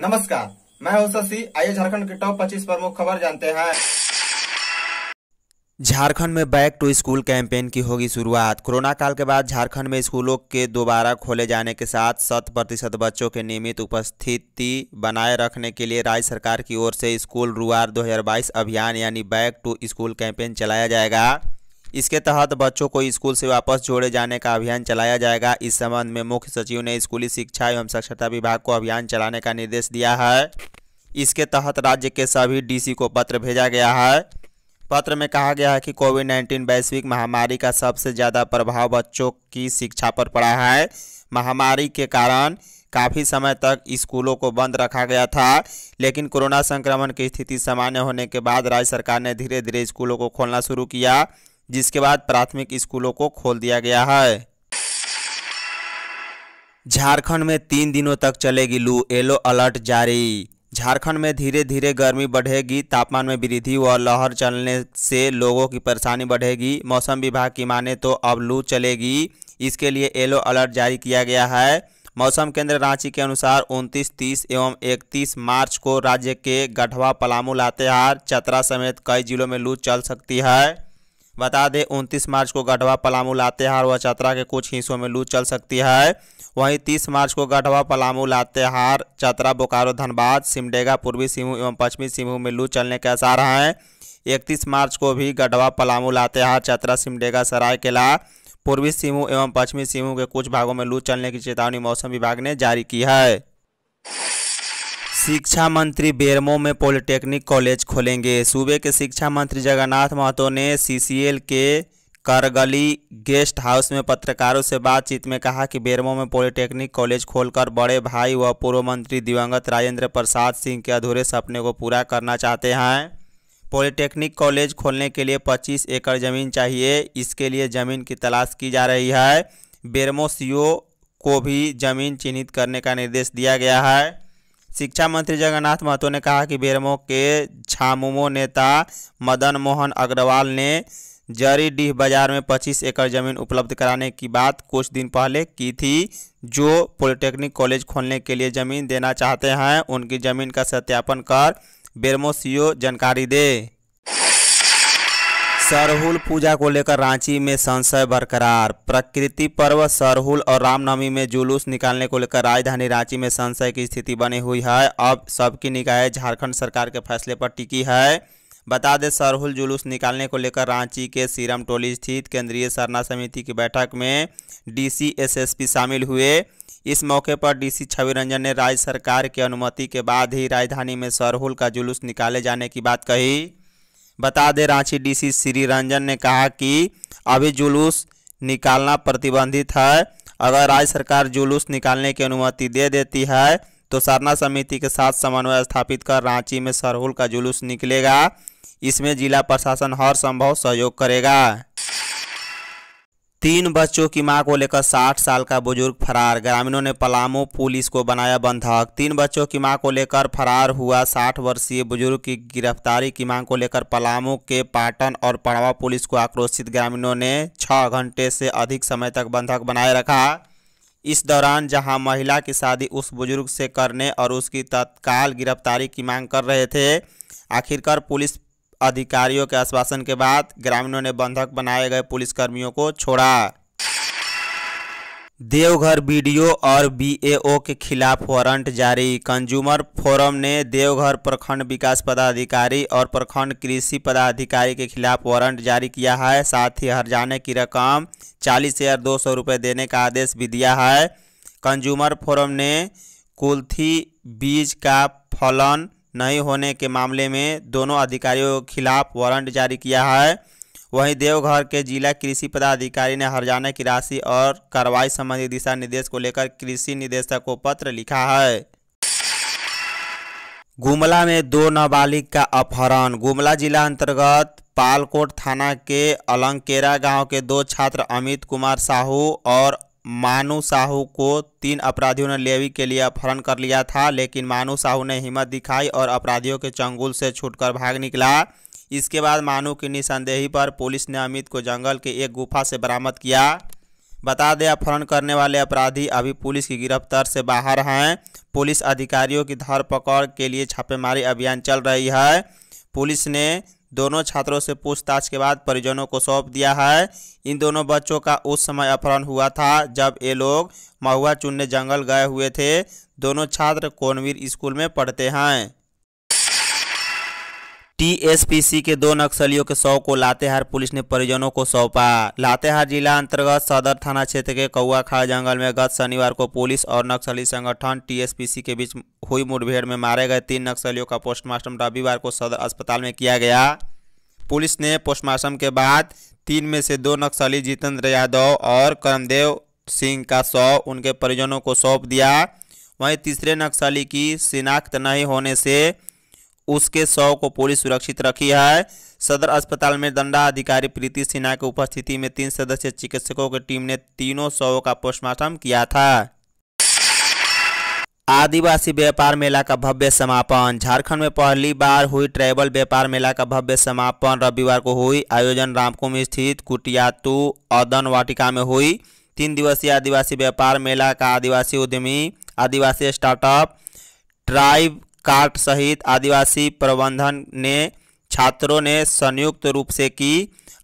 नमस्कार मैं हूं शशि आइए झारखंड के टॉप 25 प्रमुख खबर जानते हैं झारखंड में बैक टू स्कूल कैंपेन की होगी शुरुआत कोरोना काल के बाद झारखंड में स्कूलों के दोबारा खोले जाने के साथ शत प्रतिशत बच्चों के नियमित उपस्थिति बनाए रखने के लिए राज्य सरकार की ओर से स्कूल रुआर 2022 अभियान यानी बैक टू स्कूल कैंपेन चलाया जाएगा इसके तहत बच्चों को स्कूल से वापस जोड़े जाने का अभियान चलाया जाएगा इस संबंध में मुख्य सचिव ने स्कूली शिक्षा एवं साक्षरता विभाग को अभियान चलाने का निर्देश दिया है इसके तहत राज्य के सभी डीसी को पत्र भेजा गया है पत्र में कहा गया है कि कोविड नाइन्टीन वैश्विक महामारी का सबसे ज़्यादा प्रभाव बच्चों की शिक्षा पर पड़ा है महामारी के कारण काफ़ी समय तक स्कूलों को बंद रखा गया था लेकिन कोरोना संक्रमण की स्थिति सामान्य होने के बाद राज्य सरकार ने धीरे धीरे स्कूलों को खोलना शुरू किया जिसके बाद प्राथमिक स्कूलों को खोल दिया गया है झारखंड में तीन दिनों तक चलेगी लू येलो अलर्ट जारी झारखंड में धीरे धीरे गर्मी बढ़ेगी तापमान में वृद्धि व लहर चलने से लोगों की परेशानी बढ़ेगी मौसम विभाग की माने तो अब लू चलेगी इसके लिए येलो अलर्ट जारी किया गया है मौसम केंद्र रांची के अनुसार 29, 30 एवं 31 मार्च को राज्य के गढ़वा पलामू लातेहार चतरा समेत कई जिलों में लू चल सकती है बता दें उनतीस मार्च को गढ़वा पलामू लातेहार व चतरा के कुछ हिस्सों में लू चल सकती है वहीं तीस मार्च को गढ़वा पलामू लातेहार चतरा बोकारो धनबाद सिमडेगा पूर्वी सिंहभूम एवं पश्चिमी सिंहभूम में लू चलने के आसार हैं इकतीस मार्च को भी गढ़वा पलामू लातेहार चतरा सिमडेगा सरायकेला पूर्वी सिंह एवं पश्चिमी सिंह के कुछ भागों में लू चलने की चेतावनी मौसम विभाग ने जारी की है शिक्षा मंत्री बेरमो में पॉलिटेक्निक कॉलेज खोलेंगे सूबे के शिक्षा मंत्री जगन्नाथ महतो ने सी के करगली गेस्ट हाउस में पत्रकारों से बातचीत में कहा कि बेरमो में पॉलिटेक्निक कॉलेज खोलकर बड़े भाई व पूर्व मंत्री दिवंगत राजेंद्र प्रसाद सिंह के अधूरे सपने को पूरा करना चाहते हैं पॉलिटेक्निक कॉलेज खोलने के लिए 25 एकड़ ज़मीन चाहिए इसके लिए ज़मीन की तलाश की जा रही है बेरमो सीओ को भी ज़मीन चिन्हित करने का निर्देश दिया गया है शिक्षा मंत्री जगन्नाथ महतो ने कहा कि बेरमो के झामुमो नेता मदन मोहन अग्रवाल ने जरी डीह बाजार में 25 एकड़ जमीन उपलब्ध कराने की बात कुछ दिन पहले की थी जो पॉलिटेक्निक कॉलेज खोलने के लिए ज़मीन देना चाहते हैं उनकी ज़मीन का सत्यापन कर बेरमो सीओ जानकारी दे सरहुल पूजा को लेकर रांची में संशय बरकरार प्रकृति पर्व सरहुल और रामनवमी में जुलूस निकालने को लेकर राजधानी रांची में संशय की स्थिति बनी हुई है अब सबकी निगाहें झारखंड सरकार के फैसले पर टिकी है बता दें सरहुल जुलूस निकालने को लेकर रांची के सीरम टोली स्थित केंद्रीय सरना समिति की बैठक में डी एसएसपी शामिल हुए इस मौके पर डीसी छवि रंजन ने राज्य सरकार की अनुमति के बाद ही राजधानी में सरहुल का जुलूस निकाले जाने की बात कही बता दें रांची डीसी श्री रंजन ने कहा कि अभी जुलूस निकालना प्रतिबंधित है अगर राज्य सरकार जुलूस निकालने की अनुमति दे देती है तो सरना समिति के साथ समन्वय स्थापित कर रांची में सरहुल का जुलूस निकलेगा इसमें जिला प्रशासन हर संभव सहयोग करेगा तीन बच्चों की मां को लेकर 60 साल का बुजुर्ग फरार ग्रामीणों ने पलामू पुलिस को बनाया बंधक तीन बच्चों की मां को लेकर फरार हुआ 60 वर्षीय बुजुर्ग की गिरफ्तारी की मांग को लेकर पलामू के पाटन और पड़वा पुलिस को आक्रोशित ग्रामीणों ने 6 घंटे से अधिक समय तक बंधक बनाए रखा इस दौरान जहां महिला की शादी उस बुजुर्ग से करने और उसकी तत्काल गिरफ्तारी की मांग कर रहे थे आखिरकार पुलिस अधिकारियों के आश्वासन के बाद ग्रामीणों ने बंधक बनाए गए पुलिसकर्मियों को छोड़ा देवघर बीडीओ और बीएओ के खिलाफ वारंट जारी कंज्यूमर फोरम ने देवघर प्रखंड विकास पदाधिकारी और प्रखंड कृषि पदाधिकारी के खिलाफ वारंट जारी किया है साथ ही हरजाने की रकम चालीस हज़ार दो सौ रुपये देने का आदेश भी दिया है कंज्यूमर फोरम ने कुल्थी बीज का फलन नहीं होने के मामले में दोनों अधिकारियों के खिलाफ वारंट जारी किया है वहीं देवघर के जिला कृषि पदाधिकारी ने हरजाना की राशि और कार्रवाई संबंधी दिशा निर्देश को लेकर कृषि निदेशक को पत्र लिखा है गुमला में दो नाबालिग का अपहरण गुमला जिला अंतर्गत पालकोट थाना के अलंकेरा गांव के दो छात्र अमित कुमार साहू और मानू साहू को तीन अपराधियों ने लेवी के लिए अपहरण कर लिया था लेकिन मानू साहू ने हिम्मत दिखाई और अपराधियों के चंगुल से छूटकर भाग निकला इसके बाद मानू की निसंदेही पर पुलिस ने अमित को जंगल के एक गुफा से बरामद किया बता दें अपहरण करने वाले अपराधी अभी पुलिस की गिरफ्तार से बाहर हैं पुलिस अधिकारियों की धरपकड़ के लिए छापेमारी अभियान चल रही है पुलिस ने दोनों छात्रों से पूछताछ के बाद परिजनों को सौंप दिया है इन दोनों बच्चों का उस समय अपहरण हुआ था जब ये लोग महुआ चुनने जंगल गए हुए थे दोनों छात्र कोनवीर स्कूल में पढ़ते हैं टीएसपीसी के दो नक्सलियों के शव को लातेहार पुलिस ने परिजनों को सौंपा लातेहार जिला अंतर्गत सदर थाना क्षेत्र के कौआखा जंगल में गत शनिवार को पुलिस और नक्सली संगठन टीएसपीसी के बीच हुई मुठभेड़ में मारे गए तीन नक्सलियों का पोस्टमार्टम रविवार को सदर अस्पताल में किया गया पुलिस ने पोस्टमार्टम के बाद तीन में से दो नक्सली जितेंद्र यादव और करमदेव सिंह का शव उनके परिजनों को सौंप दिया वहीं तीसरे नक्सली की शिनाख्त नहीं होने से उसके शव को पुलिस सुरक्षित रखी है सदर अस्पताल में दंडाधिकारी प्रीति सिन्हा की उपस्थिति में तीन सदस्य चिकित्सकों की टीम ने तीनों शवों का पोस्टमार्टम किया था आदिवासी व्यापार मेला का भव्य समापन झारखंड में पहली बार हुई ट्रैवल व्यापार मेला का भव्य समापन रविवार को हुई आयोजन रामकुम स्थित कुटियातू अदन वाटिका में हुई तीन दिवसीय आदिवासी व्यापार मेला का आदिवासी उद्यमी आदिवासी स्टार्टअप ट्राइब काट सहित आदिवासी प्रबंधन ने छात्रों ने संयुक्त रूप से की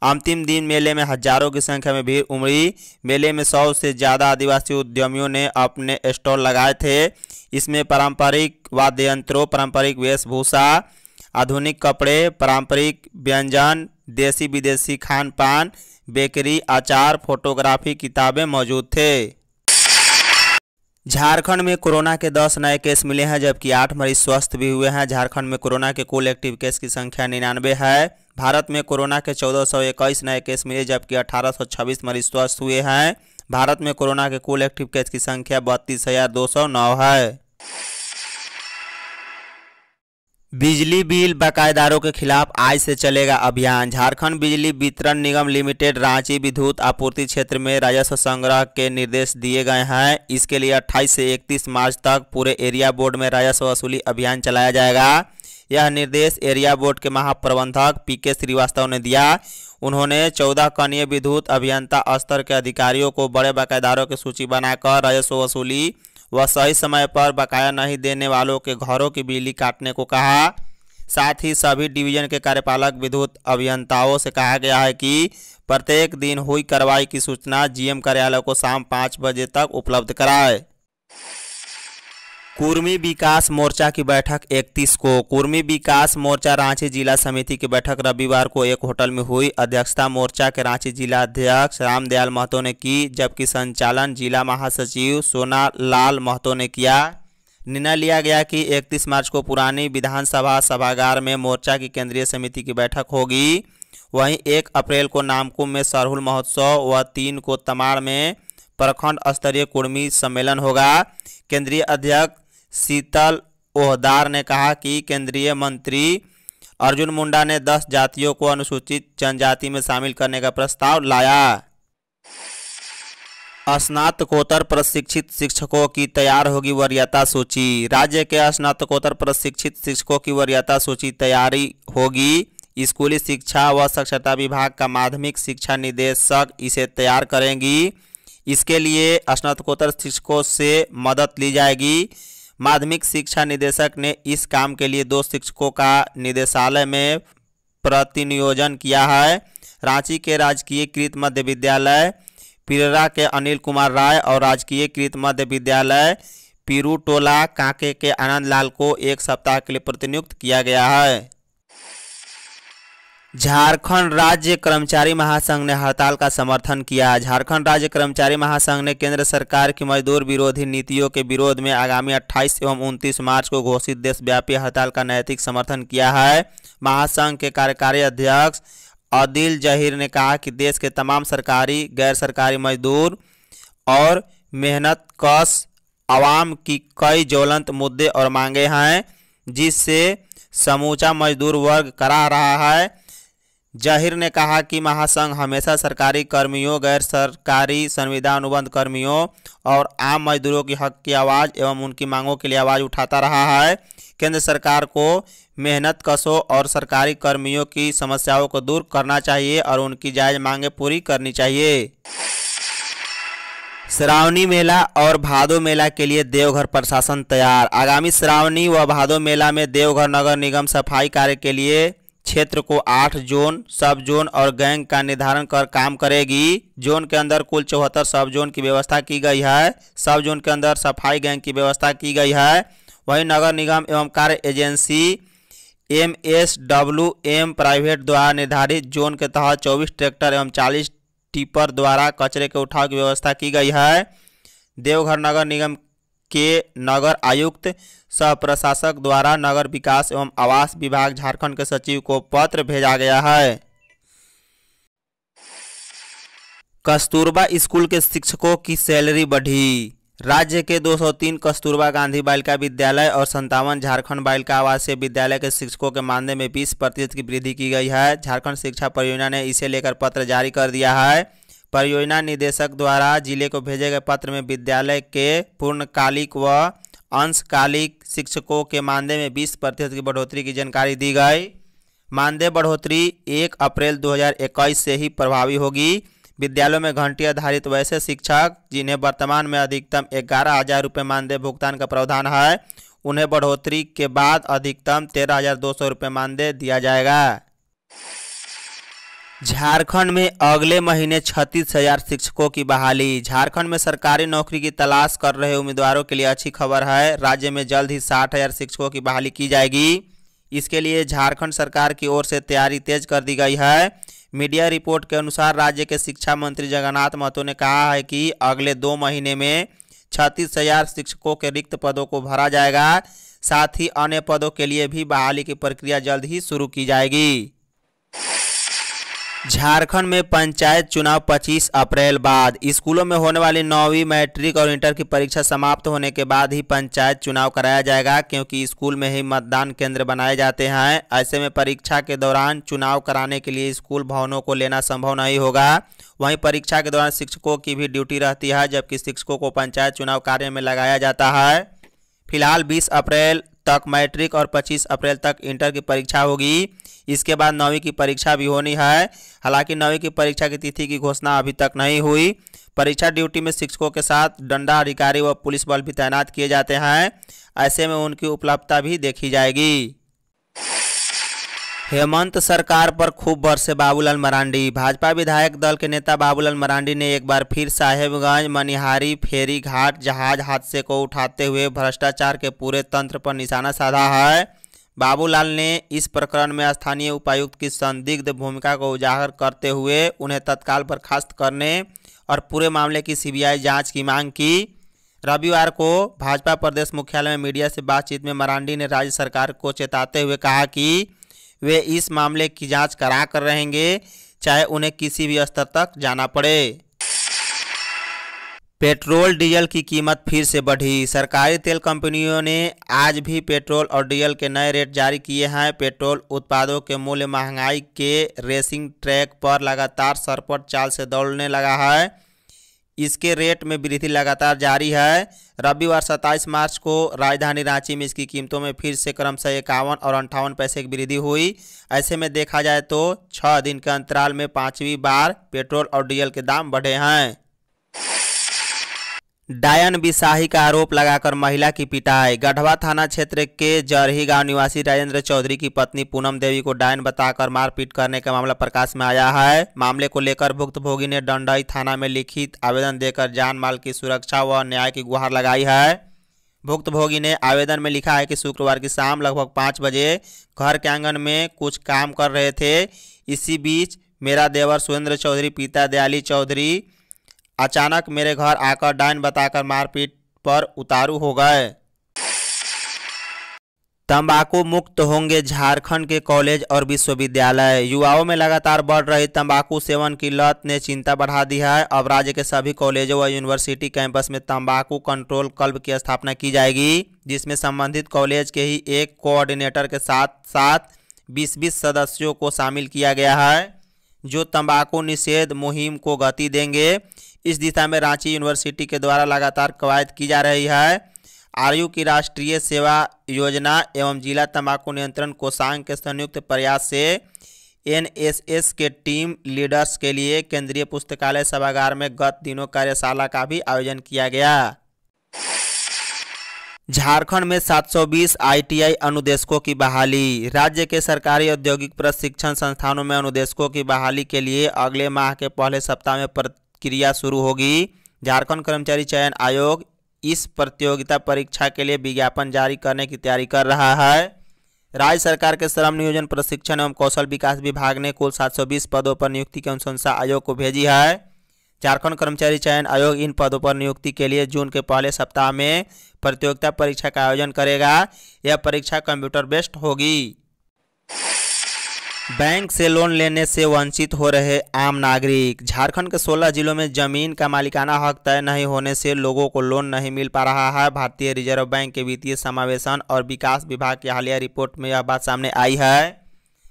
अंतिम दिन मेले में हजारों की संख्या में भीड़ उमड़ी मेले में सौ से ज़्यादा आदिवासी उद्यमियों ने अपने स्टॉल लगाए थे इसमें पारंपरिक वाद्य यंत्रों पारंपरिक वेशभूषा आधुनिक कपड़े पारंपरिक व्यंजन देसी विदेशी खान पान बेकरी अचार फोटोग्राफी किताबें मौजूद थे झारखंड में कोरोना के 10 नए केस मिले हैं जबकि 8 मरीज स्वस्थ भी हुए हैं झारखंड में कोरोना के कुल एक्टिव केस की संख्या निन्यानवे है भारत में कोरोना के 1421 नए केस मिले जबकि 1826 मरीज स्वस्थ हुए हैं भारत में कोरोना के कुल एक्टिव केस की संख्या बत्तीस है बिजली बिल बकायेदारों के खिलाफ आज से चलेगा अभियान झारखंड बिजली वितरण निगम लिमिटेड रांची विद्युत आपूर्ति क्षेत्र में राजस्व संग्रह के निर्देश दिए गए हैं इसके लिए 28 से 31 मार्च तक पूरे एरिया बोर्ड में राजस्व वसूली अभियान चलाया जाएगा यह निर्देश एरिया बोर्ड के महाप्रबंधक पी के श्रीवास्तव ने दिया उन्होंने चौदह कनीय विद्युत अभियंता स्तर के अधिकारियों को बड़े बकायेदारों की सूची बनाकर राजस्व वसूली वह सही समय पर बकाया नहीं देने वालों के घरों की बिजली काटने को कहा साथ ही सभी डिवीजन के कार्यपालक विद्युत अभियंताओं से कहा गया है कि प्रत्येक दिन हुई कार्रवाई की सूचना जीएम कार्यालय को शाम पाँच बजे तक उपलब्ध कराए कुर्मी विकास मोर्चा की बैठक 31 को कुर्मी विकास मोर्चा रांची जिला समिति की बैठक रविवार को एक होटल में हुई अध्यक्षता मोर्चा के रांची जिला अध्यक्ष रामदयाल महतो ने की जबकि संचालन जिला महासचिव सोना लाल महतो ने किया निर्णय लिया गया कि 31 मार्च को पुरानी विधानसभा सभागार में मोर्चा की केंद्रीय समिति की बैठक होगी वहीं एक अप्रैल को नामकुम में सरहुल महोत्सव व तीन को तमाड़ में प्रखंड स्तरीय कुर्मी सम्मेलन होगा केंद्रीय अध्यक्ष शीतल ओहदार ने कहा कि केंद्रीय मंत्री अर्जुन मुंडा ने 10 जातियों को अनुसूचित जनजाति में शामिल करने का प्रस्ताव लाया स्नातकोत्तर प्रशिक्षित शिक्षकों की तैयार होगी वरीयता सूची राज्य के स्नातकोत्तर प्रशिक्षित शिक्षकों की वरीयता सूची तैयारी होगी स्कूली शिक्षा व साक्षरता विभाग का माध्यमिक शिक्षा निदेशक इसे तैयार करेंगी इसके लिए स्नातकोत्तर शिक्षकों से मदद ली जाएगी माध्यमिक शिक्षा निदेशक ने इस काम के लिए दो शिक्षकों का निदेशालय में प्रतिनियोजन किया है रांची के राजकीय कृत मध्य विद्यालय पिररा के अनिल कुमार राय और राजकीय कृत मध्य विद्यालय पीरू टोला कांके के आनंद लाल को एक सप्ताह के लिए प्रतिनियुक्त किया गया है झारखंड राज्य कर्मचारी महासंघ ने हड़ताल का समर्थन किया झारखंड राज्य कर्मचारी महासंघ ने केंद्र सरकार की मजदूर विरोधी नीतियों के विरोध में आगामी 28 एवं 29 मार्च को घोषित देशव्यापी हड़ताल का नैतिक समर्थन किया है महासंघ के कार्यकारी अध्यक्ष आदिल जहीर ने कहा कि देश के तमाम सरकारी गैर सरकारी मजदूर और मेहनत कश आवाम की कई ज्वलंत मुद्दे और मांगे हैं जिससे समूचा मजदूर वर्ग करा रहा है जहिर ने कहा कि महासंघ हमेशा सरकारी कर्मियों गैर सरकारी संविधान अनुबंध कर्मियों और आम मजदूरों की हक की आवाज़ एवं उनकी मांगों के लिए आवाज़ उठाता रहा है केंद्र सरकार को मेहनत कसों और सरकारी कर्मियों की समस्याओं को दूर करना चाहिए और उनकी जायज़ मांगें पूरी करनी चाहिए श्रावणी मेला और भादो मेला के लिए देवघर प्रशासन तैयार आगामी श्रावणी व भादो मेला में देवघर नगर निगम सफाई कार्य के लिए क्षेत्र को आठ जोन सब जोन और गैंग का निर्धारण कर काम करेगी जोन के अंदर कुल चौहत्तर सब जोन की व्यवस्था की गई है सब जोन के अंदर सफाई गैंग की व्यवस्था की गई है वहीं नगर निगम एवं कार्य agency M S W M private द्वारा निर्धारित जोन के तहत चौबीस ट्रैक्टर एवं चालीस टिपर द्वारा कचरे के उठाव की व्यवस्था की गई है देवघर नगर निगम के नगर आयुक्त सह प्रशासक द्वारा नगर विकास एवं आवास विभाग झारखंड के सचिव को पत्र भेजा गया है कस्तूरबा स्कूल के शिक्षकों की सैलरी बढ़ी राज्य के 203 कस्तूरबा गांधी बालिका विद्यालय और संतावन झारखंड बालिका आवासीय विद्यालय के शिक्षकों के मानदेय में 20 प्रतिशत की वृद्धि की गई है झारखंड शिक्षा परियोजना ने इसे लेकर पत्र जारी कर दिया है परियोजना निदेशक द्वारा जिले को भेजे गए पत्र में विद्यालय के पूर्णकालिक व अंशकालिक शिक्षकों के मानदेय में बीस प्रतिशत की बढ़ोतरी की जानकारी दी गई मानदेय बढ़ोतरी एक अप्रैल दो से ही प्रभावी होगी विद्यालयों में घंटी आधारित वैसे शिक्षक जिन्हें वर्तमान में अधिकतम ग्यारह हज़ार रुपये मानदेय भुगतान का प्रावधान है उन्हें बढ़ोतरी के बाद अधिकतम तेरह हज़ार दो सौ रुपये मानदेय दिया जाएगा झारखंड में अगले महीने छत्तीस हजार शिक्षकों की बहाली झारखंड में सरकारी नौकरी की तलाश कर रहे उम्मीदवारों के लिए अच्छी खबर है राज्य में जल्द ही साठ हजार शिक्षकों की बहाली की जाएगी इसके लिए झारखंड सरकार की ओर से तैयारी तेज कर दी गई है मीडिया रिपोर्ट के अनुसार राज्य के शिक्षा मंत्री जगन्नाथ महतो ने कहा है कि अगले दो महीने में छत्तीस हजार शिक्षकों के रिक्त पदों को भरा जाएगा साथ ही अन्य पदों के लिए भी बहाली की प्रक्रिया जल्द ही शुरू की जाएगी झारखंड में पंचायत चुनाव 25 अप्रैल बाद स्कूलों में होने वाली नौवीं मैट्रिक और इंटर की परीक्षा समाप्त होने के बाद ही पंचायत चुनाव कराया जाएगा क्योंकि स्कूल में ही मतदान केंद्र बनाए जाते हैं ऐसे में परीक्षा के दौरान चुनाव कराने के लिए स्कूल भवनों को लेना संभव नहीं होगा वहीं परीक्षा के दौरान शिक्षकों की भी ड्यूटी रहती है जबकि शिक्षकों को पंचायत चुनाव कार्य में लगाया जाता है फिलहाल 20 अप्रैल तक मैट्रिक और 25 अप्रैल तक इंटर की परीक्षा होगी इसके बाद नौवीं की परीक्षा भी होनी है हालांकि नौवीं की परीक्षा की तिथि की घोषणा अभी तक नहीं हुई परीक्षा ड्यूटी में शिक्षकों के साथ डंडा अधिकारी व पुलिस बल भी तैनात किए जाते हैं ऐसे में उनकी उपलब्धता भी देखी जाएगी हेमंत सरकार पर खूब बरसे बाबूलाल मरांडी भाजपा विधायक दल के नेता बाबूलाल मरांडी ने एक बार फिर साहेबगंज मनिहारी फेरी घाट जहाज हादसे को उठाते हुए भ्रष्टाचार के पूरे तंत्र पर निशाना साधा है बाबूलाल ने इस प्रकरण में स्थानीय उपायुक्त की संदिग्ध भूमिका को उजागर करते हुए उन्हें तत्काल बर्खास्त करने और पूरे मामले की सीबीआई जांच की मांग की रविवार को भाजपा प्रदेश मुख्यालय में मीडिया से बातचीत में मरांडी ने राज्य सरकार को चेताते हुए कहा कि वे इस मामले की जांच करा कर रहेंगे चाहे उन्हें किसी भी स्तर तक जाना पड़े पेट्रोल डीजल की कीमत फिर से बढ़ी सरकारी तेल कंपनियों ने आज भी पेट्रोल और डीजल के नए रेट जारी किए हैं पेट्रोल उत्पादों के मूल्य महंगाई के रेसिंग ट्रैक पर लगातार सरपट चाल से दौड़ने लगा है इसके रेट में वृद्धि लगातार जारी है रविवार 27 मार्च को राजधानी रांची में इसकी कीमतों में फिर से क्रमशः इक्यावन और अंठावन पैसे की वृद्धि हुई ऐसे में देखा जाए तो छः दिन के अंतराल में पाँचवीं बार पेट्रोल और डीजल के दाम बढ़े हैं डायन बिसाही का आरोप लगाकर महिला की पिटाई गढ़वा थाना क्षेत्र के जरही गांव निवासी राजेंद्र चौधरी की पत्नी पूनम देवी को डायन बताकर मारपीट करने का मामला प्रकाश में आया है मामले को लेकर भुक्तभोगी ने डंडई थाना में लिखित आवेदन देकर जान माल की सुरक्षा व न्याय की गुहार लगाई है भुक्तभोगी ने आवेदन में लिखा है कि शुक्रवार की शाम लगभग पाँच बजे घर के आंगन में कुछ काम कर रहे थे इसी बीच मेरा देवर सुरेंद्र चौधरी पिता दयाली चौधरी अचानक मेरे घर आकर डाइन बताकर मारपीट पर उतारू हो गए तंबाकू मुक्त होंगे झारखंड के कॉलेज और विश्वविद्यालय युवाओं में लगातार बढ़ रही तंबाकू सेवन की लत ने चिंता बढ़ा दी है अब राज्य के सभी कॉलेजों व यूनिवर्सिटी कैंपस में तंबाकू कंट्रोल क्लब की स्थापना की जाएगी जिसमें संबंधित कॉलेज के ही एक कोऑर्डिनेटर के साथ साथ बीस बीस सदस्यों को शामिल किया गया है जो तम्बाकू निषेध मुहिम को गति देंगे इस दिशा में रांची यूनिवर्सिटी के द्वारा लगातार कवायद की जा रही है आरयू की राष्ट्रीय सेवा योजना एवं जिला तंबाकू नियंत्रण कोषांग के संयुक्त प्रयास से एनएसएस के टीम लीडर्स के लिए केंद्रीय पुस्तकालय सभागार में गत दिनों कार्यशाला का भी आयोजन किया गया झारखंड में 720 आईटीआई अनुदेशकों की बहाली राज्य के सरकारी औद्योगिक प्रशिक्षण संस्थानों में अनुदेशकों की बहाली के लिए अगले माह के पहले सप्ताह में क्रिया शुरू होगी झारखंड कर्मचारी चयन आयोग इस प्रतियोगिता परीक्षा के लिए विज्ञापन जारी करने की तैयारी कर रहा है राज्य सरकार के श्रम नियोजन प्रशिक्षण एवं कौशल विकास विभाग ने कुल 720 पदों पर नियुक्ति की अनुशंसा आयोग को भेजी है झारखंड कर्मचारी चयन आयोग इन पदों पर नियुक्ति के लिए जून के पहले सप्ताह में प्रतियोगिता परीक्षा का आयोजन करेगा यह परीक्षा कंप्यूटर बेस्ड होगी बैंक से लोन लेने से वंचित हो रहे आम नागरिक झारखंड के 16 जिलों में जमीन का मालिकाना हक तय नहीं होने से लोगों को लोन नहीं मिल पा रहा है भारतीय रिजर्व बैंक के वित्तीय समावेशन और विकास विभाग की हालिया रिपोर्ट में यह बात सामने आई है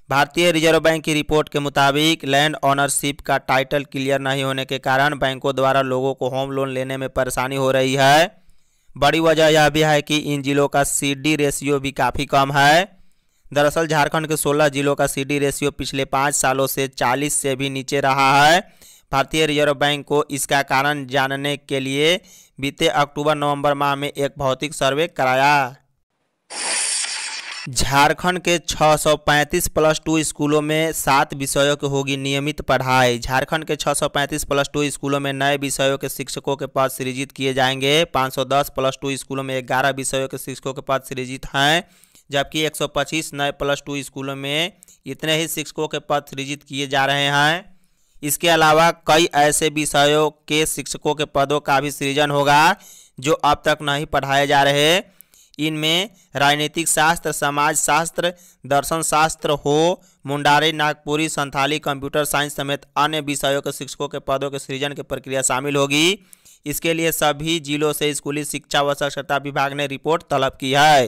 भारतीय रिजर्व बैंक की रिपोर्ट के मुताबिक लैंड ऑनरशिप का टाइटल क्लियर नहीं होने के कारण बैंकों द्वारा लोगों को होम लोन लेने में परेशानी हो रही है बड़ी वजह यह भी है कि इन जिलों का सी रेशियो भी काफ़ी कम है दरअसल झारखंड के 16 जिलों का सीडी रेशियो पिछले पाँच सालों से 40 से भी नीचे रहा है भारतीय रिजर्व बैंक को इसका कारण जानने के लिए बीते अक्टूबर नवंबर माह में एक भौतिक सर्वे कराया झारखंड के 635 प्लस टू स्कूलों में सात विषयों की होगी नियमित पढ़ाई झारखंड के 635 प्लस टू स्कूलों में नए विषयों के शिक्षकों के पद सृजित किए जाएंगे 510 प्लस टू स्कूलों में 11 विषयों के शिक्षकों के पद सृजित हैं जबकि 125 नए प्लस टू स्कूलों में इतने ही शिक्षकों के पद सृजित किए जा रहे हैं इसके अलावा कई ऐसे विषयों के शिक्षकों के पदों का भी सृजन होगा जो अब तक नहीं पढ़ाए जा रहे इनमें राजनीतिक शास्त्र समाज शास्त्र दर्शन शास्त्र हो मुंडारी नागपुरी संथाली कंप्यूटर साइंस समेत अन्य विषयों के शिक्षकों के पदों के सृजन की प्रक्रिया शामिल होगी इसके लिए सभी जिलों से स्कूली शिक्षा व साक्षरता विभाग ने रिपोर्ट तलब की है